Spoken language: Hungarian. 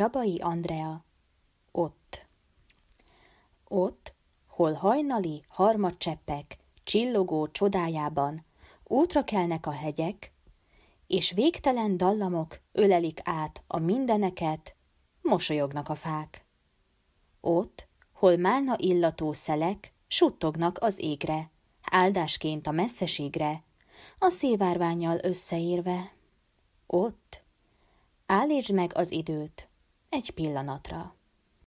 Csabai Andrea. Ott. Ott, hol hajnali harmadcseppek, csillogó csodájában, útra kelnek a hegyek, és végtelen dallamok ölelik át a mindeneket, mosolyognak a fák. Ott, hol málna illató szelek suttognak az égre, áldásként a messzeségre, a szévárványjal összeérve. Ott, állítsd meg az időt, egy pillanatra.